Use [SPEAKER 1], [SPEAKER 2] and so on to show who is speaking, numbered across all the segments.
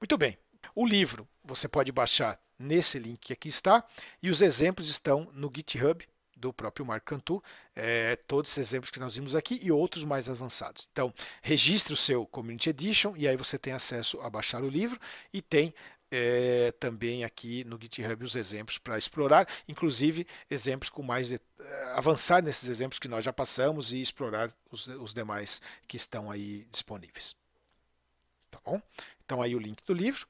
[SPEAKER 1] Muito bem. O livro você pode baixar nesse link que aqui está e os exemplos estão no GitHub do próprio Marco Cantu, é, todos esses exemplos que nós vimos aqui e outros mais avançados. Então, registre o seu Community Edition e aí você tem acesso a baixar o livro e tem é, também aqui no GitHub os exemplos para explorar, inclusive exemplos com mais de, é, avançar nesses exemplos que nós já passamos e explorar os, os demais que estão aí disponíveis. Tá bom? Então, aí o link do livro.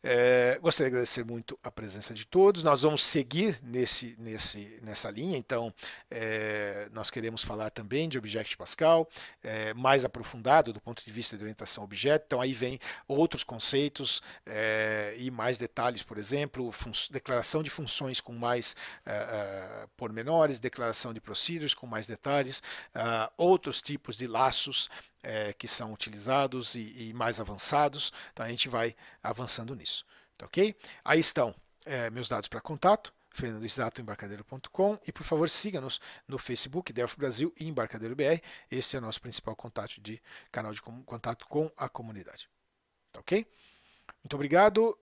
[SPEAKER 1] É, gostaria de agradecer muito a presença de todos. Nós vamos seguir nesse, nesse, nessa linha, então é, nós queremos falar também de Object Pascal, é, mais aprofundado do ponto de vista de orientação objeto. Então aí vem outros conceitos e mais detalhes, por exemplo, declaração de funções com mais pormenores, declaração de procedures com mais detalhes, ah, outros tipos de laços é, que são utilizados e, e, mais avançados. Então a gente vai avançando nisso. Tá ok? Aí estão é, meus dados para contato fernandoisato.embarcadeiro.com e por favor siga-nos no Facebook Delphi Brasil e Embarcadeiro BR. Este é o nosso principal contato de canal de contato com a comunidade. Tá ok? Muito obrigado